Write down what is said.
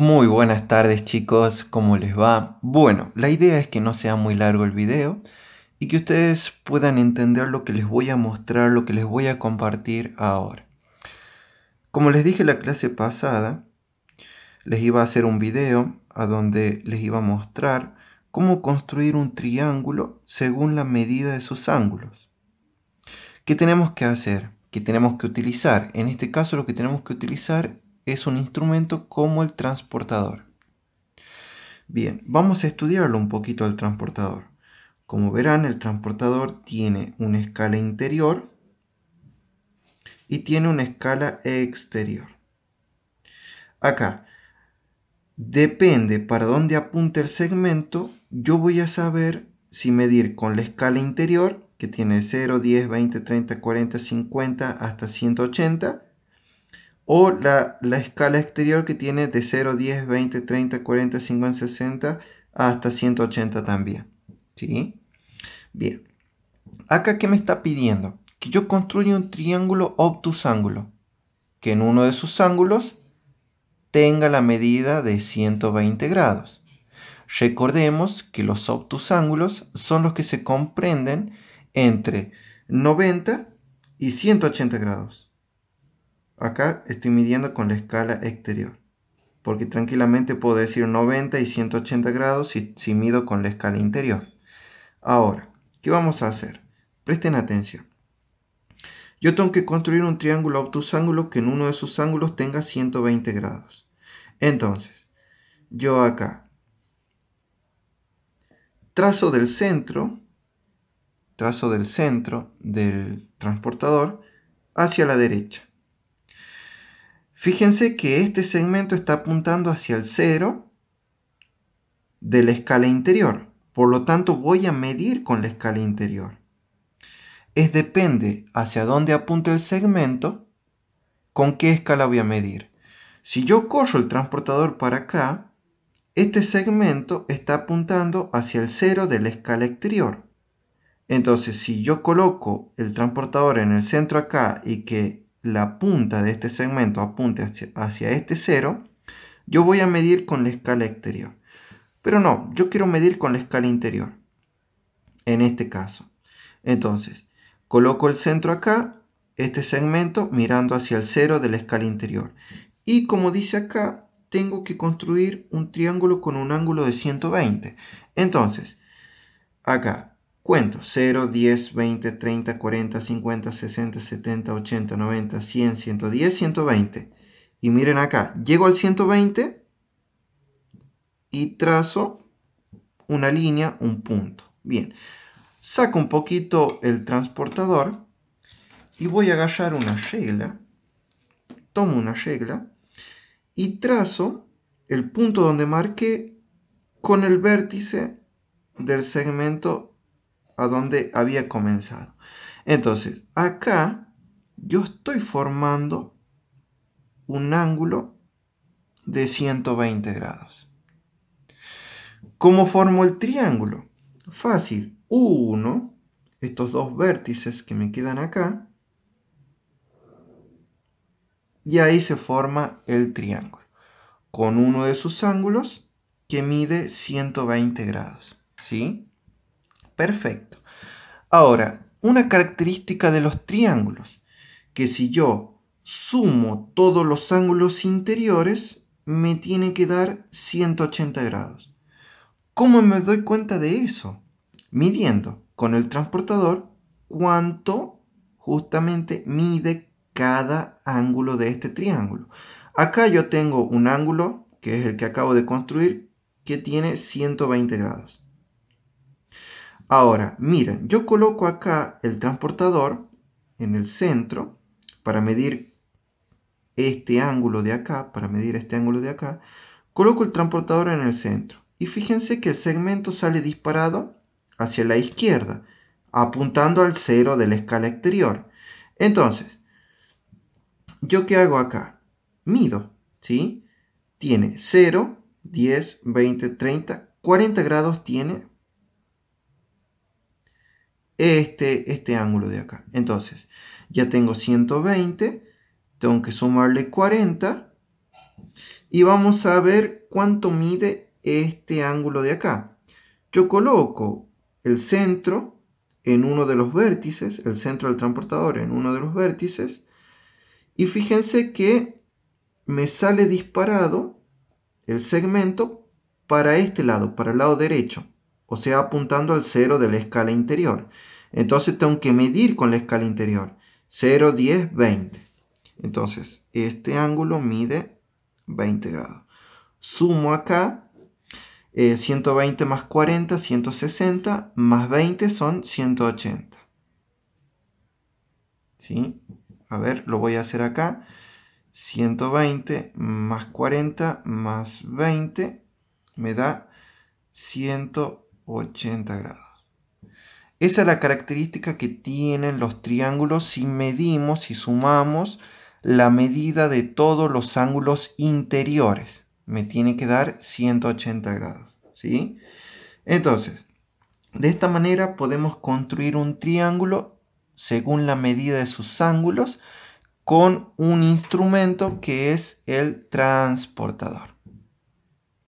Muy buenas tardes chicos, ¿cómo les va? Bueno, la idea es que no sea muy largo el video y que ustedes puedan entender lo que les voy a mostrar, lo que les voy a compartir ahora. Como les dije en la clase pasada, les iba a hacer un video a donde les iba a mostrar cómo construir un triángulo según la medida de sus ángulos. ¿Qué tenemos que hacer? ¿Qué tenemos que utilizar? En este caso lo que tenemos que utilizar es un instrumento como el transportador. Bien, vamos a estudiarlo un poquito al transportador. Como verán, el transportador tiene una escala interior y tiene una escala exterior. Acá, depende para dónde apunte el segmento, yo voy a saber si medir con la escala interior, que tiene 0, 10, 20, 30, 40, 50 hasta 180, o la, escala exterior que tiene de 0, 10, 20, 30, 40, 50, 60 hasta 180 también. ¿Sí? Bien. Acá, ¿qué me está pidiendo? Que yo construya un triángulo obtusángulo, que en uno de sus ángulos tenga la medida de 120 grados. Recordemos que los obtusángulos son los que se comprenden entre 90 y 180 grados. Acá estoy midiendo con la escala exterior, porque tranquilamente puedo decir 90 y 180 grados si, mido con la escala interior. Ahora, ¿qué vamos a hacer? Presten atención. Yo tengo que construir un triángulo obtusángulo que en uno de sus ángulos tenga 120 grados. Entonces, yo acá trazo del centro, trazo del centro del transportador hacia la derecha. Fíjense que este segmento está apuntando hacia el cero de la escala interior. Por lo tanto, voy a medir con la escala interior. Es depende hacia dónde apunte el segmento, con qué escala voy a medir. Si yo corro el transportador para acá, este segmento está apuntando hacia el cero de la escala exterior. Entonces, si yo coloco el transportador en el centro acá y que la punta de este segmento apunte hacia, este cero, yo voy a medir con la escala exterior. Pero no, yo quiero medir con la escala interior. En este caso. Entonces, coloco el centro acá, este segmento mirando hacia el cero de la escala interior. Y como dice acá, tengo que construir un triángulo con un ángulo de 120. Entonces, acá cuento 0, 10, 20, 30, 40, 50, 60, 70, 80, 90, 100, 110, 120. Y miren acá, llego al 120 y trazo una línea, un punto. Bien, saco un poquito el transportador y voy a agarrar una regla. Tomo una regla y trazo el punto donde marqué con el vértice del segmento a donde había comenzado. Entonces, acá yo estoy formando un ángulo de 120 grados. ¿Cómo formo el triángulo? Fácil. Uno, estos dos vértices que me quedan acá, y ahí se forma el triángulo, con uno de sus ángulos que mide 120 grados. ¿Sí? Perfecto. Ahora, una característica de los triángulos, que si yo sumo todos los ángulos interiores, me tiene que dar 180 grados. ¿Cómo me doy cuenta de eso? Midiendo con el transportador cuánto justamente mide cada ángulo de este triángulo. Acá yo tengo un ángulo, que es el que acabo de construir, que tiene 120 grados. Ahora, miren, yo coloco acá el transportador en el centro para medir este ángulo de acá, para medir este ángulo de acá. Coloco el transportador en el centro. Y fíjense que el segmento sale disparado hacia la izquierda, apuntando al cero de la escala exterior. Entonces, ¿yo qué hago acá? Mido, ¿sí? Tiene 0, 10, 20, 30, 40 grados tiene este, este ángulo de acá. Entonces, ya tengo 120, tengo que sumarle 40 y vamos a ver cuánto mide este ángulo de acá. Yo coloco el centro en uno de los vértices, el centro del transportador en uno de los vértices y fíjense que me sale disparado el segmento para este lado, para el lado derecho o sea, apuntando al 0 de la escala interior. Entonces tengo que medir con la escala interior. 0, 10, 20. Entonces, este ángulo mide 20 grados. Sumo acá, 120 eh, más 40, 160, más 20 son 180. ¿Sí? A ver, lo voy a hacer acá. 120 más 40 más 20 me da 180. 80 grados. Esa es la característica que tienen los triángulos si medimos, y sumamos la medida de todos los ángulos interiores. Me tiene que dar 180 grados. ¿sí? Entonces, de esta manera podemos construir un triángulo según la medida de sus ángulos con un instrumento que es el transportador.